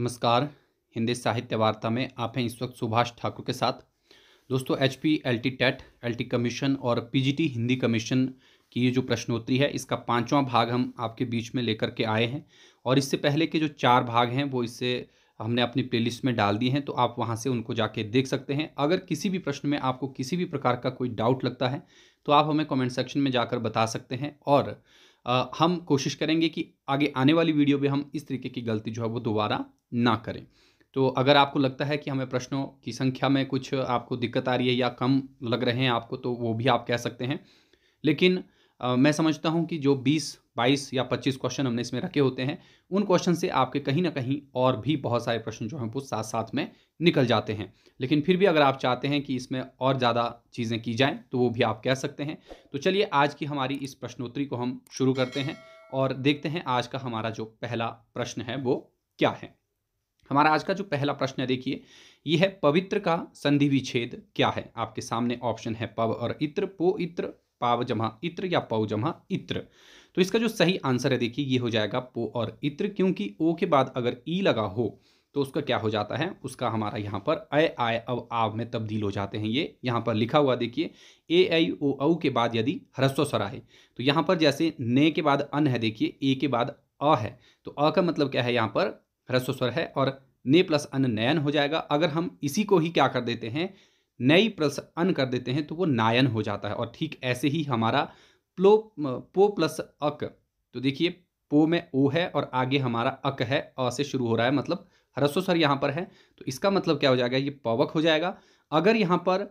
नमस्कार हिंदी साहित्य वार्ता में आप हैं इस वक्त सुभाष ठाकुर के साथ दोस्तों H P L T TET L T commission और P G T Hindi commission की ये जो प्रश्नोत्तरी है इसका पाँचवा भाग हम आपके बीच में लेकर के आए हैं और इससे पहले के जो चार भाग हैं वो इससे हमने अपनी प्लेलिस्ट में डाल दिए हैं तो आप वहाँ से उनको जाके देख सकते हैं अगर किसी भी प्रश्न में आपको किसी भी प्रकार का कोई डाउट लगता है तो आप हमें कमेंट सेक्शन में जाकर बता सकते हैं और हम कोशिश करेंगे कि आगे आने वाली वीडियो में हम इस तरीके की गलती जो है वो दोबारा ना करें तो अगर आपको लगता है कि हमें प्रश्नों की संख्या में कुछ आपको दिक्कत आ रही है या कम लग रहे हैं आपको तो वो भी आप कह सकते हैं लेकिन मैं समझता हूँ कि जो बीस बाईस या पच्चीस क्वेश्चन हमने इसमें रखे होते हैं उन क्वेश्चन से आपके कहीं ना कहीं और भी बहुत सारे प्रश्न जो हैं वो साथ साथ में निकल जाते हैं लेकिन फिर भी अगर आप चाहते हैं कि इसमें और ज़्यादा चीज़ें की जाएँ तो वो भी आप कह सकते हैं तो चलिए आज की हमारी इस प्रश्नोत्तरी को हम शुरू करते हैं और देखते हैं आज का हमारा जो पहला प्रश्न है वो क्या है हमारा आज का जो पहला प्रश्न है देखिए ये है पवित्र का संधि विच्छेद क्या है आपके सामने ऑप्शन है पव और इत्र पो इत्र पाव जमा इत्र या पौ जमा इत्र तो इसका जो सही आंसर है देखिए ये हो जाएगा पो और इत्र क्योंकि ओ के बाद अगर ई लगा हो तो उसका क्या हो जाता है उसका हमारा यहाँ पर अय आय अव आव में तब्दील हो जाते हैं ये यहाँ पर लिखा हुआ देखिए ए आई ओ औ के बाद यदि ह्रस्व स्वर है तो यहाँ पर जैसे ने के बाद अन है देखिए ए के बाद अ है तो अ का मतलब क्या है यहाँ पर ह्रस्व स्वर है और ने प्लस अन नयन हो जाएगा अगर हम इसी को ही क्या कर देते हैं नई प्लस अन कर देते हैं तो वो नायन हो जाता है और ठीक ऐसे ही हमारा प्लो पो प्लस अक तो देखिए पो में ओ है और आगे हमारा अक है अ से शुरू हो रहा है मतलब हरसो सर यहाँ पर है तो इसका मतलब क्या हो जाएगा ये पवक हो जाएगा अगर यहाँ पर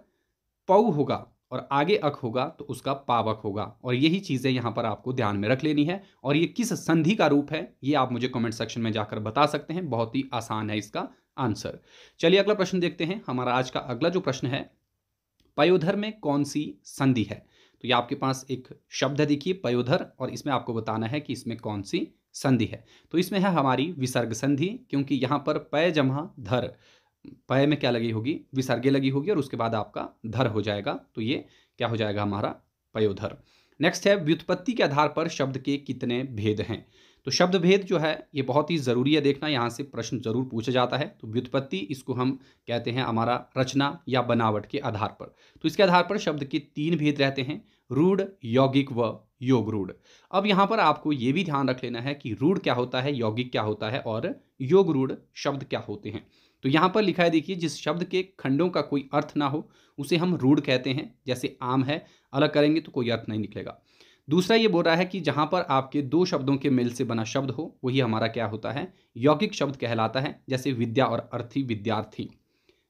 पौ होगा और आगे अक होगा तो उसका पावक होगा और यही चीज़ें यहाँ पर आपको ध्यान में रख लेनी है और ये किस संधि का रूप है ये आप मुझे कमेंट सेक्शन में जाकर बता सकते हैं बहुत ही आसान है इसका आंसर चलिए अगला प्रश्न देखते हैं हमारा आज का अगला जो प्रश्न है पयोधर में कौन सी संधि है तो ये आपके पास एक शब्द है देखिए पयोधर और इसमें आपको बताना है कि इसमें कौन सी संधि है तो इसमें है हमारी विसर्ग संधि क्योंकि यहाँ पर पय जमा धर पय में क्या लगी होगी विसर्गे लगी होगी और उसके बाद आपका धर हो जाएगा तो ये क्या हो जाएगा हमारा पयोधर नेक्स्ट है व्युत्पत्ति के आधार पर शब्द के कितने भेद हैं तो शब्द भेद जो है ये बहुत ही ज़रूरी है देखना यहाँ से प्रश्न जरूर पूछा जाता है तो व्युत्पत्ति इसको हम कहते हैं हमारा रचना या बनावट के आधार पर तो इसके आधार पर शब्द के तीन भेद रहते हैं रूढ़ यौगिक व योग रूढ़ अब यहाँ पर आपको ये भी ध्यान रख लेना है कि रूढ़ क्या होता है यौगिक क्या होता है और योग रूढ़ शब्द क्या होते हैं तो यहाँ पर लिखा है देखिए जिस शब्द के खंडों का कोई अर्थ ना हो उसे हम रूढ़ कहते हैं जैसे आम है अलग करेंगे तो कोई अर्थ नहीं निकलेगा दूसरा ये बोल रहा है कि जहाँ पर आपके दो शब्दों के मेल से बना शब्द हो वही हमारा क्या होता है यौगिक शब्द कहलाता है जैसे विद्या और अर्थी विद्यार्थी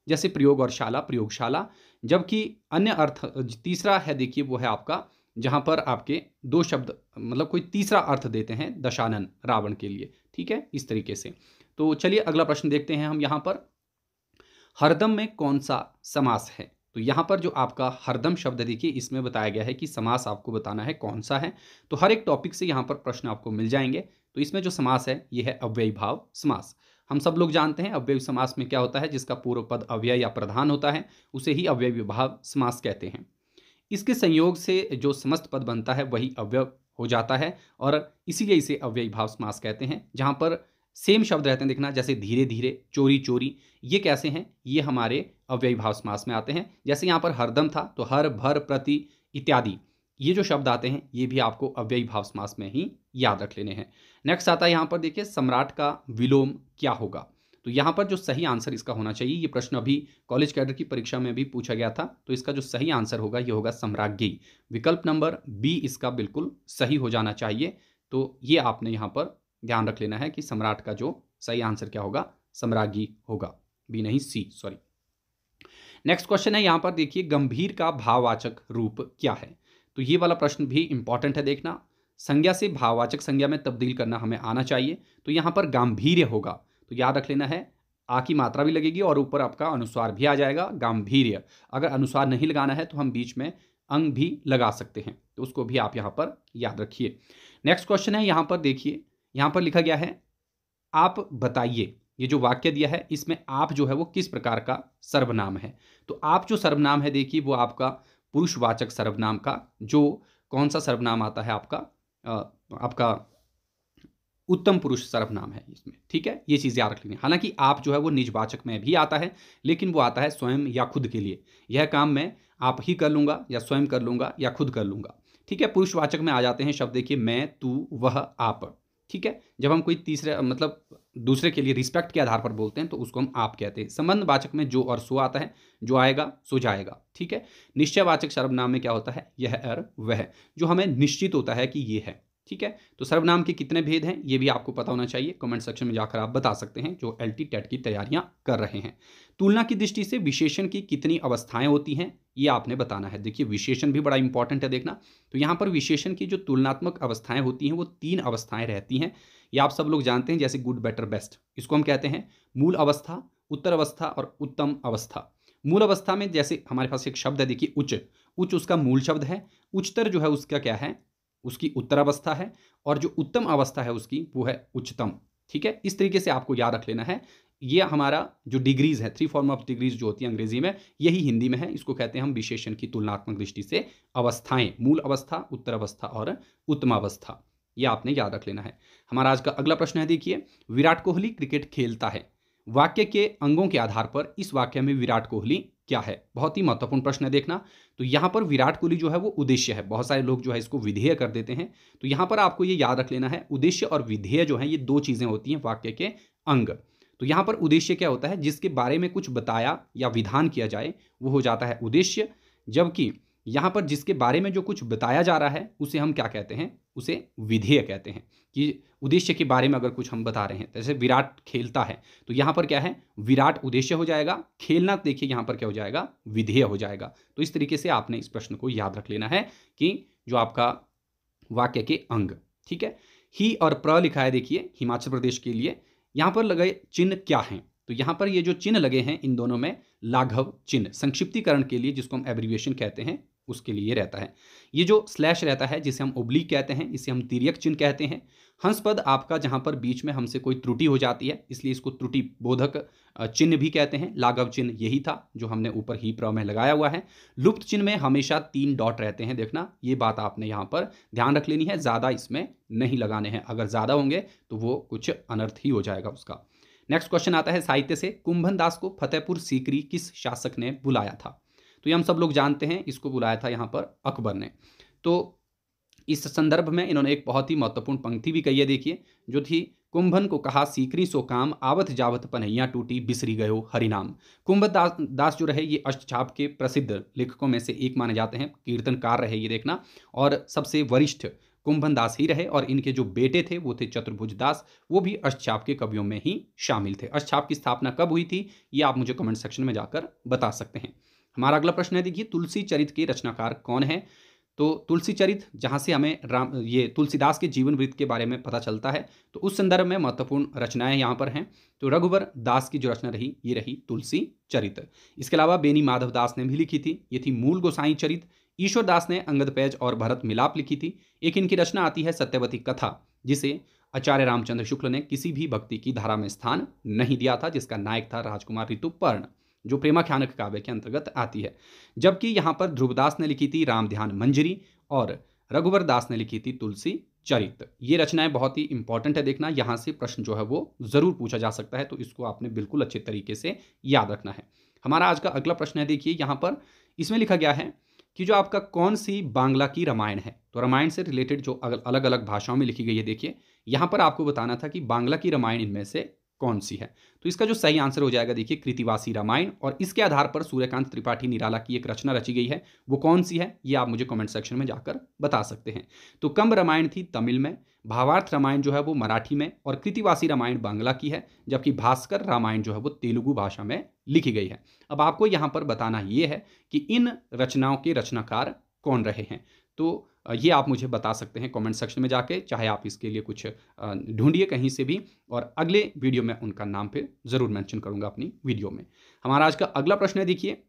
जैसे प्रयोग और शाला प्रयोगशाला जबकि अन्य अर्थ तीसरा है देखिए वो है आपका जहाँ पर आपके दो शब्द मतलब कोई तीसरा अर्थ देते हैं दशानन रावण के लिए ठीक है इस तरीके से तो चलिए अगला प्रश्न देखते हैं हम यहाँ पर हरदम में कौन सा समास है तो यहाँ पर जो आपका हरदम शब्द देखिए इसमें बताया गया है कि समास आपको बताना है कौन सा है तो हर एक टॉपिक से यहाँ पर प्रश्न आपको मिल जाएंगे तो इसमें जो समास है ये है अव्यय भाव समास हम सब लोग जानते हैं अव्यय समास में क्या होता है जिसका पूर्व पद अव्यय या प्रधान होता है उसे ही अव्यय विभाव समास कहते हैं इसके संयोग से जो समस्त पद बनता है वही अव्यय हो जाता है और इसीलिए इसे अव्यय भाव समास कहते हैं जहाँ पर सेम शब्द रहते हैं देखना जैसे धीरे धीरे चोरी चोरी ये कैसे हैं ये हमारे अव्ययी भाव समास में आते हैं जैसे यहाँ पर हरदम था तो हर भर प्रति इत्यादि ये जो शब्द आते हैं ये भी आपको अव्ययी भाव समास में ही याद रख लेने हैं नेक्स्ट आता है यहाँ पर देखिए सम्राट का विलोम क्या होगा तो यहाँ पर जो सही आंसर इसका होना चाहिए ये प्रश्न अभी कॉलेज कैडर की परीक्षा में भी पूछा गया था तो इसका जो सही आंसर होगा ये होगा सम्राज्ञी विकल्प नंबर बी इसका बिल्कुल सही हो जाना चाहिए तो ये आपने यहाँ पर ध्यान रख लेना है कि सम्राट का जो सही आंसर क्या होगा सम्राज्ञी होगा बी नहीं सी सॉरी नेक्स्ट क्वेश्चन है यहाँ पर देखिए गंभीर का भाववाचक रूप क्या है तो ये वाला प्रश्न भी इंपॉर्टेंट है देखना संज्ञा से भाववाचक संज्ञा में तब्दील करना हमें आना चाहिए तो यहां पर गंभीर होगा तो याद रख लेना है आ की मात्रा भी लगेगी और ऊपर आपका अनुस्वार भी आ जाएगा गंभीर अगर अनुस्वार नहीं लगाना है तो हम बीच में अंग भी लगा सकते हैं तो उसको भी आप यहाँ पर याद रखिए नेक्स्ट क्वेश्चन है यहाँ पर देखिए यहां पर लिखा गया है आप बताइए ये जो वाक्य दिया है इसमें आप जो है वो किस प्रकार का सर्वनाम है तो आप जो सर्वनाम है देखिए वो आपका पुरुषवाचक सर्वनाम का जो कौन सा सर्वनाम आता है आपका आपका उत्तम पुरुष सर्वनाम है इसमें ठीक है ये चीज़ याद रख लेनी हालांकि आप जो है वो निजवाचक में भी आता है लेकिन वो आता है स्वयं या खुद के लिए यह काम मैं आप ही कर लूँगा या स्वयं कर लूँगा या खुद कर लूँगा ठीक है पुरुषवाचक में आ जाते हैं शब्द देखिए मैं तू वह आप ठीक है जब हम कोई तीसरे मतलब दूसरे के लिए रिस्पेक्ट के आधार पर बोलते हैं तो उसको हम आप कहते हैं संबंधवाचक में जो और सो आता है जो आएगा सो जाएगा ठीक है निश्चयवाचक सर्वनाम में क्या होता है यह अर वह जो हमें निश्चित होता है कि ये है ठीक है तो सर्वनाम के कितने भेद हैं ये भी आपको पता होना चाहिए कमेंट सेक्शन में जाकर आप बता सकते हैं जो एल टी टेट की तैयारियां कर रहे हैं तुलना की दृष्टि से विशेषण की कितनी अवस्थाएं होती हैं ये आपने बताना है देखिए विशेषण भी बड़ा इंपॉर्टेंट है देखना तो यहाँ पर विशेषण की जो तुलनात्मक अवस्थाएं होती हैं वो तीन अवस्थाएं रहती हैं ये आप सब लोग जानते हैं जैसे गुड बेटर बेस्ट इसको हम कहते हैं मूल अवस्था उत्तर अवस्था और उत्तम अवस्था मूल अवस्था में जैसे हमारे पास एक शब्द है देखिए उच्च उच्च उसका मूल शब्द है उच्चतर जो है उसका क्या है उसकी उत्तरावस्था है और जो उत्तम अवस्था है उसकी वो है उच्चतम ठीक है इस तरीके से आपको याद रख लेना है ये हमारा जो डिग्रीज है थ्री फॉर्म ऑफ डिग्रीज जो होती है अंग्रेजी में यही हिंदी में है इसको कहते हैं हम विशेषण की तुलनात्मक दृष्टि से अवस्थाएं मूल अवस्था उत्तर अवस्था और उत्तमावस्था ये आपने याद रख लेना है हमारा आज का अगला प्रश्न है देखिए विराट कोहली क्रिकेट खेलता है वाक्य के अंगों के आधार पर इस वाक्य में विराट कोहली क्या है बहुत ही महत्वपूर्ण प्रश्न है देखना तो यहाँ पर विराट कोहली जो है वो उद्देश्य है बहुत सारे लोग जो है इसको विधेय कर देते हैं तो यहाँ पर आपको ये याद रख लेना है उद्देश्य और विधेय जो है ये दो चीज़ें होती हैं वाक्य के अंग तो यहाँ पर उद्देश्य क्या होता है जिसके बारे में कुछ बताया या विधान किया जाए वो हो जाता है उद्देश्य जबकि यहाँ पर जिसके बारे में जो कुछ बताया जा रहा है उसे हम क्या कहते हैं उसे विधेय कहते हैं कि उद्देश्य के बारे में अगर कुछ हम बता रहे हैं जैसे विराट खेलता है तो यहाँ पर क्या है विराट उद्देश्य हो जाएगा खेलना देखिए यहाँ पर क्या हो जाएगा विधेय हो जाएगा तो इस तरीके से आपने इस प्रश्न को याद रख लेना है कि जो आपका वाक्य के अंग ठीक है ही और प्र लिखा है देखिए हिमाचल प्रदेश के लिए यहाँ पर लगे चिन्ह क्या हैं तो यहाँ पर ये जो चिन्ह लगे हैं इन दोनों में लाघव चिन्ह संक्षिप्तीकरण के लिए जिसको हम एब्रीविएशन कहते हैं उसके लिए रहता है ये जो स्लैश रहता है जिसे हम ओब्लिक कहते हैं इसे हम तिरक चिन्ह कहते हैं हंसपद आपका जहाँ पर बीच में हमसे कोई त्रुटि हो जाती है इसलिए इसको त्रुटि बोधक चिन्ह भी कहते हैं लाघव चिन्ह यही था जो हमने ऊपर ही प्रव में लगाया हुआ है लुप्त चिन्ह में हमेशा तीन डॉट रहते हैं देखना ये बात आपने यहाँ पर ध्यान रख लेनी है ज़्यादा इसमें नहीं लगाने हैं अगर ज़्यादा होंगे तो वो कुछ अनर्थ ही हो जाएगा उसका नेक्स्ट क्वेश्चन आता है साहित्य से कुंभन दास को फतेहपुर सीकरी किस शासक ने बुलाया था तो ये हम सब लोग जानते हैं इसको बुलाया था यहाँ पर अकबर ने तो इस संदर्भ में इन्होंने एक बहुत ही महत्वपूर्ण पंक्ति भी कही है देखिए जो थी कुंभन को कहा सीकरी सो काम आवत जावत पनैया टूटी बिसरी गयो हरिनाम कुंभ दास दास जो रहे ये अष्टछाप के प्रसिद्ध लेखकों में से एक माने जाते हैं कीर्तनकार रहे ये देखना और सबसे वरिष्ठ कुंभन दास ही रहे और इनके जो बेटे थे वो थे चतुर्भुज दास वो भी अष्टछाप के कवियों में ही शामिल थे अष्टछाप की स्थापना कब हुई थी ये आप मुझे कमेंट सेक्शन में जाकर बता सकते हैं हमारा अगला प्रश्न है देखिए तुलसी चरित के रचनाकार कौन है तो तुलसी चरित जहाँ से हमें राम ये तुलसीदास के जीवन वृत्त के बारे में पता चलता है तो उस संदर्भ में महत्वपूर्ण रचनाएं यहाँ पर हैं तो रघुवर दास की जो रचना रही ये रही तुलसी चरित इसके अलावा बेनी माधव दास ने भी लिखी थी ये थी मूल गोसाई चरित ईश्वर दास ने अंगद पैज और भरत मिलाप लिखी थी एक इनकी रचना आती है सत्यवती कथा जिसे आचार्य रामचंद्र शुक्ल ने किसी भी भक्ति की धारा में स्थान नहीं दिया था जिसका नायक था राजकुमार ऋतुपर्ण जो प्रेमाख्यानक काव्य के अंतर्गत आती है जबकि यहाँ पर ध्रुवदास ने लिखी थी राम ध्यान मंजरी और रघुवर दास ने लिखी थी तुलसी चरित्र ये रचनाएं बहुत ही इंपॉर्टेंट है देखना यहाँ से प्रश्न जो है वो ज़रूर पूछा जा सकता है तो इसको आपने बिल्कुल अच्छे तरीके से याद रखना है हमारा आज का अगला प्रश्न है देखिए यहाँ पर इसमें लिखा गया है कि जो आपका कौन सी बांग्ला की रामायण है तो रामायण से रिलेटेड जो अलग अलग भाषाओं में लिखी गई है देखिए यहाँ पर आपको बताना था कि बांग्ला की रामायण इनमें से कौन सी है तो इसका जो सही आंसर हो जाएगा देखिए कृतिवासी रामायण और इसके आधार पर सूर्यकांत त्रिपाठी निराला की एक रचना रची गई है वो कौन सी है ये आप मुझे कमेंट सेक्शन में जाकर बता सकते हैं तो कम रामायण थी तमिल में भावार्थ रामायण जो है वो मराठी में और कृतिवासी रामायण बांग्ला की है जबकि भास्कर रामायण जो है वो तेलुगु भाषा में लिखी गई है अब आपको यहाँ पर बताना ये है कि इन रचनाओं के रचनाकार कौन रहे हैं तो ये आप मुझे बता सकते हैं कमेंट सेक्शन में जाके चाहे आप इसके लिए कुछ ढूंढिए कहीं से भी और अगले वीडियो में उनका नाम फिर ज़रूर मैंशन करूँगा अपनी वीडियो में हमारा आज का अगला प्रश्न है देखिए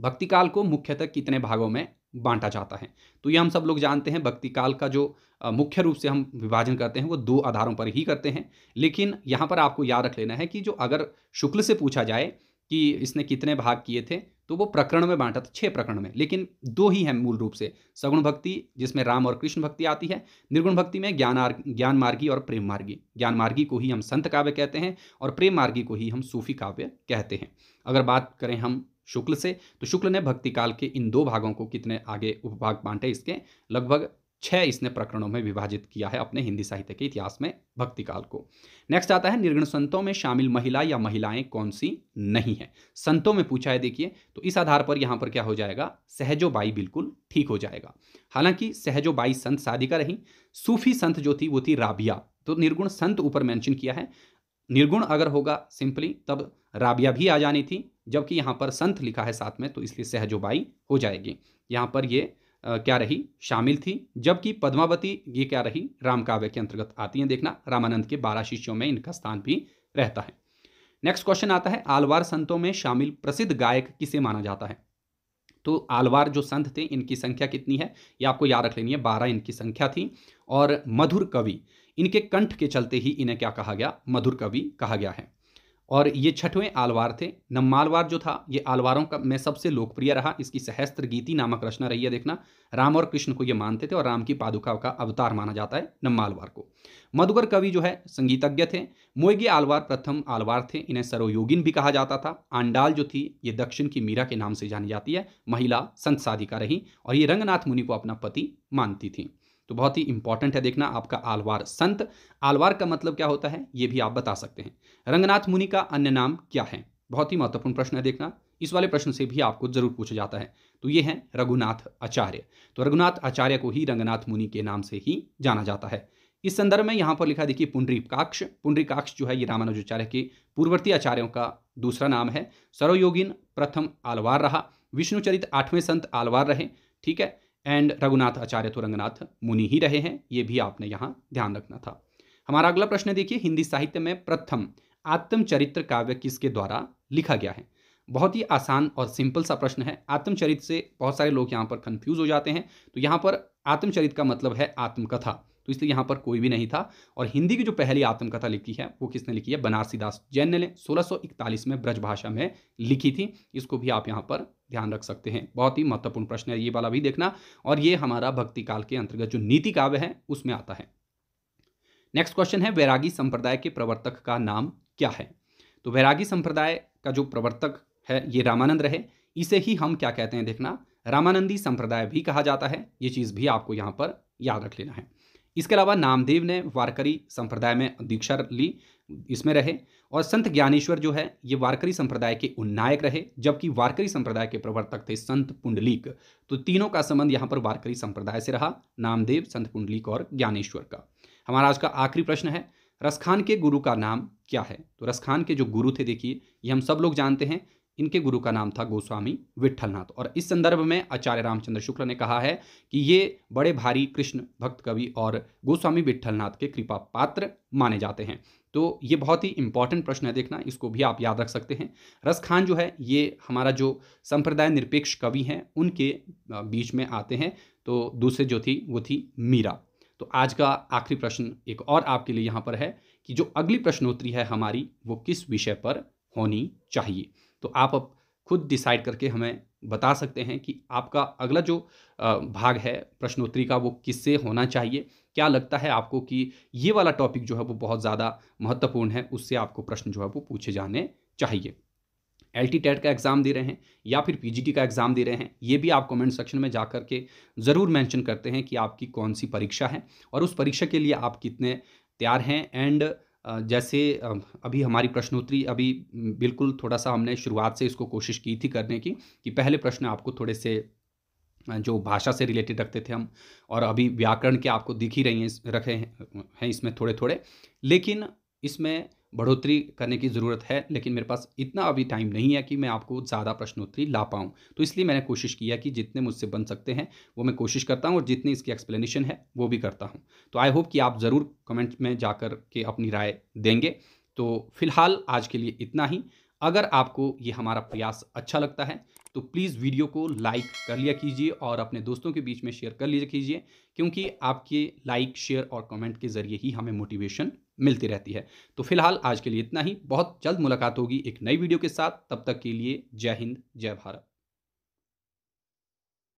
भक्ति काल को मुख्यतः कितने भागों में बांटा जाता है तो ये हम सब लोग जानते हैं भक्ति काल का जो मुख्य रूप से हम विभाजन करते हैं वो दो आधारों पर ही करते हैं लेकिन यहाँ पर आपको याद रख लेना है कि जो अगर शुक्ल से पूछा जाए कि इसने कितने भाग किए थे तो वो प्रकरण में बांटा था छह प्रकरण में लेकिन दो ही हैं मूल रूप से सगुण भक्ति जिसमें राम और कृष्ण भक्ति आती है निर्गुण भक्ति में ज्ञान ज्ञान मार्गी और प्रेम मार्गी ज्ञान मार्गी को ही हम संत काव्य कहते हैं और प्रेम मार्गी को ही हम सूफी काव्य कहते हैं अगर बात करें हम शुक्ल से तो शुक्ल ने भक्ति काल के इन दो भागों को कितने आगे उपभाग बांटे इसके लगभग छह इसने प्रकरणों में विभाजित किया है अपने हिंदी साहित्य के इतिहास में भक्ति काल को नेक्स्ट आता है निर्गुण संतों में शामिल महिला या महिलाएं कौन सी नहीं है संतों में पूछा है देखिए तो इस आधार पर यहाँ पर क्या हो जाएगा सहजो बाई बिल्कुल ठीक हो जाएगा हालांकि सहजो बाई संत साधिका रही सूफी संत जो थी वो थी राबिया तो निर्गुण संत ऊपर मैंशन किया है निर्गुण अगर होगा सिंपली तब राबिया भी आ जानी थी जबकि यहाँ पर संत लिखा है साथ में तो इसलिए सहजोबाई हो जाएगी यहाँ पर ये क्या रही शामिल थी जबकि पद्मावती ये क्या रही राम काव्य के अंतर्गत आती हैं देखना रामानंद के बारह शिष्यों में इनका स्थान भी रहता है नेक्स्ट क्वेश्चन आता है आलवार संतों में शामिल प्रसिद्ध गायक किसे माना जाता है तो आलवार जो संत थे इनकी संख्या कितनी है ये आपको याद रख लेनी है बारह इनकी संख्या थी और मधुर कवि इनके कंठ के चलते ही इन्हें क्या कहा गया मधुर कवि कहा गया है और ये छठवें आलवार थे नम्मालवार जो था ये आलवारों का मैं सबसे लोकप्रिय रहा इसकी सहस्त्र गीति नामक रचना रही है देखना राम और कृष्ण को ये मानते थे और राम की पादुका का अवतार माना जाता है नम्मालवार को मधुकर कवि जो है संगीतज्ञ थे मोयगी आलवार प्रथम आलवार थे इन्हें सरोयोगिन भी कहा जाता था आंडाल जो थी ये दक्षिण की मीरा के नाम से जानी जाती है महिला संत साधिका रही और ये रंगनाथ मुनि को अपना पति मानती थी तो बहुत ही इंपॉर्टेंट है देखना आपका आलवार संत आलवार का मतलब क्या होता है ये भी आप बता सकते हैं रंगनाथ मुनि का अन्य नाम क्या है बहुत ही महत्वपूर्ण प्रश्न है देखना इस वाले प्रश्न से भी आपको जरूर पूछा जाता है तो ये है रघुनाथ आचार्य तो रघुनाथ आचार्य को ही रंगनाथ मुनि के नाम से ही जाना जाता है इस संदर्भ में यहाँ पर लिखा देखिए पुंडरीकाक्ष काक्ष जो है ये रामानुजाचार्य के पूर्ववर्ती आचार्यों का दूसरा नाम है सरोयोगिन प्रथम आलवार रहा विष्णुचरित आठवें संत आलवार रहे ठीक है एंड रघुनाथ आचार्य तो रंगनाथ मुनि ही रहे हैं ये भी आपने यहाँ ध्यान रखना था हमारा अगला प्रश्न देखिए हिंदी साहित्य में प्रथम आत्मचरित्र काव्य किसके द्वारा लिखा गया है बहुत ही आसान और सिंपल सा प्रश्न है आत्मचरित से बहुत सारे लोग यहाँ पर कंफ्यूज हो जाते हैं तो यहाँ पर आत्मचरित का मतलब है आत्मकथा तो इसलिए यहाँ पर कोई भी नहीं था और हिंदी की जो पहली आत्मकथा लिखी है वो किसने लिखी है बनारसी दास जैन ने सोलह में ब्रज भाषा में लिखी थी इसको भी आप यहाँ पर ध्यान रख सकते हैं बहुत ही महत्वपूर्ण प्रश्न है ये वाला भी देखना और ये हमारा भक्ति काल के अंतर्गत जो नीति काव्य है उसमें आता है नेक्स्ट क्वेश्चन है वैरागी संप्रदाय के प्रवर्तक का नाम क्या है तो वैरागी संप्रदाय का जो प्रवर्तक है ये रामानंद रहे इसे ही हम क्या कहते हैं देखना रामानंदी संप्रदाय भी कहा जाता है ये चीज़ भी आपको यहाँ पर याद रख लेना है इसके अलावा नामदेव ने वारकरी संप्रदाय में दीक्षा ली इसमें रहे और संत ज्ञानेश्वर जो है ये वारकरी संप्रदाय के उन्नायक रहे जबकि वारकरी संप्रदाय के प्रवर्तक थे संत पुंडलीक तो तीनों का संबंध यहाँ पर वारकरी संप्रदाय से रहा नामदेव संत पुंडलीक और ज्ञानेश्वर का हमारा आज का आखिरी प्रश्न है रसखान के गुरु का नाम क्या है तो रसखान के जो गुरु थे देखिए ये हम सब लोग जानते हैं इनके गुरु का नाम था गोस्वामी विट्ठलनाथ और इस संदर्भ में आचार्य रामचंद्र शुक्ल ने कहा है कि ये बड़े भारी कृष्ण भक्त कवि और गोस्वामी विट्ठलनाथ के कृपा पात्र माने जाते हैं तो ये बहुत ही इंपॉर्टेंट प्रश्न है देखना इसको भी आप याद रख सकते हैं रस खान जो है ये हमारा जो संप्रदाय निरपेक्ष कवि हैं उनके बीच में आते हैं तो दूसरे जो थी वो थी मीरा तो आज का आखिरी प्रश्न एक और आपके लिए यहाँ पर है कि जो अगली प्रश्नोत्तरी है हमारी वो किस विषय पर होनी चाहिए तो आप अब खुद डिसाइड करके हमें बता सकते हैं कि आपका अगला जो भाग है प्रश्नोत्तरी का वो किससे होना चाहिए क्या लगता है आपको कि ये वाला टॉपिक जो है वो बहुत ज़्यादा महत्वपूर्ण है उससे आपको प्रश्न जो है वो पूछे जाने चाहिए एल टी टेट का एग्ज़ाम दे रहे हैं या फिर पी जी टी का एग्ज़ाम दे रहे हैं ये भी आप कमेंट सेक्शन में जा कर के ज़रूर मेंशन करते हैं कि आपकी कौन सी परीक्षा है और उस परीक्षा के लिए आप कितने तैयार हैं एंड जैसे अभी हमारी प्रश्नोत्तरी अभी बिल्कुल थोड़ा सा हमने शुरुआत से इसको कोशिश की थी करने की कि पहले प्रश्न आपको थोड़े से जो भाषा से रिलेटेड रखते थे हम और अभी व्याकरण के आपको दिख ही रही हैं रखे हैं इसमें थोड़े थोड़े लेकिन इसमें बढ़ोतरी करने की ज़रूरत है लेकिन मेरे पास इतना अभी टाइम नहीं है कि मैं आपको ज़्यादा प्रश्नोत्तरी ला पाऊँ तो इसलिए मैंने कोशिश किया कि जितने मुझसे बन सकते हैं वो मैं कोशिश करता हूँ और जितनी इसकी एक्सप्लेनेशन है वो भी करता हूँ तो आई होप कि आप ज़रूर कमेंट में जाकर के अपनी राय देंगे तो फिलहाल आज के लिए इतना ही अगर आपको ये हमारा प्रयास अच्छा लगता है तो प्लीज़ वीडियो को लाइक कर लिया कीजिए और अपने दोस्तों के बीच में शेयर कर लिया कीजिए क्योंकि आपके लाइक शेयर और कमेंट के ज़रिए ही हमें मोटिवेशन मिलती रहती है तो फिलहाल आज के लिए इतना ही बहुत जल्द मुलाकात होगी एक नई वीडियो के साथ तब तक के लिए जय हिंद जय भारत